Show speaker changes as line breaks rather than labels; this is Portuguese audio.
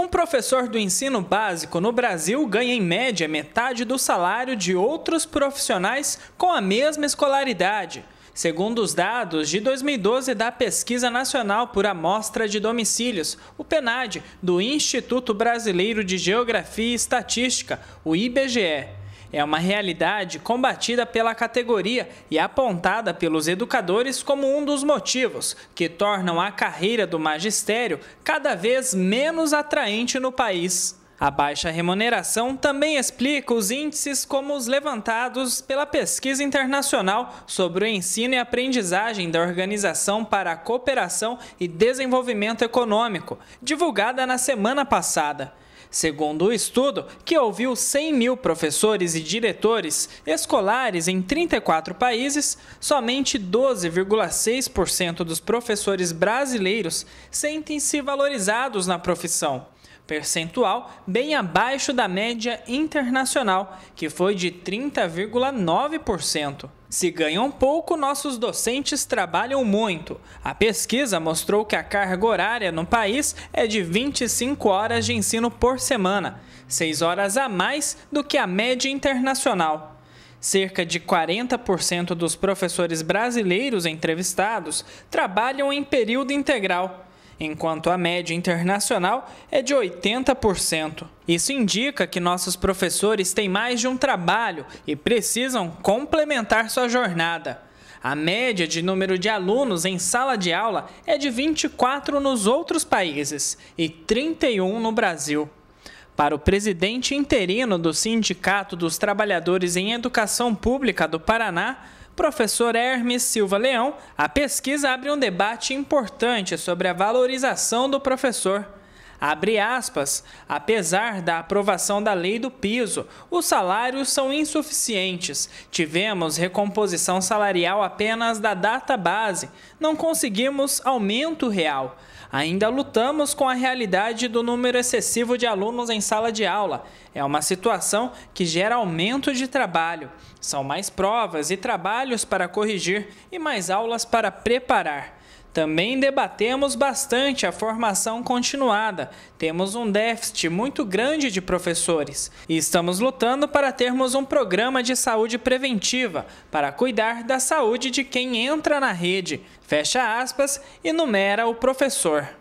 Um professor do ensino básico no Brasil ganha em média metade do salário de outros profissionais com a mesma escolaridade. Segundo os dados de 2012 da Pesquisa Nacional por Amostra de Domicílios, o PENAD, do Instituto Brasileiro de Geografia e Estatística, o IBGE é uma realidade combatida pela categoria e apontada pelos educadores como um dos motivos que tornam a carreira do magistério cada vez menos atraente no país. A baixa remuneração também explica os índices como os levantados pela pesquisa internacional sobre o ensino e aprendizagem da Organização para a Cooperação e Desenvolvimento Econômico, divulgada na semana passada. Segundo o estudo, que ouviu 100 mil professores e diretores escolares em 34 países, somente 12,6% dos professores brasileiros sentem-se valorizados na profissão percentual bem abaixo da média internacional, que foi de 30,9%. Se ganham pouco, nossos docentes trabalham muito. A pesquisa mostrou que a carga horária no país é de 25 horas de ensino por semana, 6 horas a mais do que a média internacional. Cerca de 40% dos professores brasileiros entrevistados trabalham em período integral enquanto a média internacional é de 80%. Isso indica que nossos professores têm mais de um trabalho e precisam complementar sua jornada. A média de número de alunos em sala de aula é de 24 nos outros países e 31 no Brasil. Para o presidente interino do Sindicato dos Trabalhadores em Educação Pública do Paraná, professor Hermes Silva Leão, a pesquisa abre um debate importante sobre a valorização do professor Abre aspas, apesar da aprovação da lei do piso, os salários são insuficientes. Tivemos recomposição salarial apenas da data base, não conseguimos aumento real. Ainda lutamos com a realidade do número excessivo de alunos em sala de aula. É uma situação que gera aumento de trabalho. São mais provas e trabalhos para corrigir e mais aulas para preparar. Também debatemos bastante a formação continuada. Temos um déficit muito grande de professores e estamos lutando para termos um programa de saúde preventiva para cuidar da saúde de quem entra na rede. Fecha aspas, e numera o professor.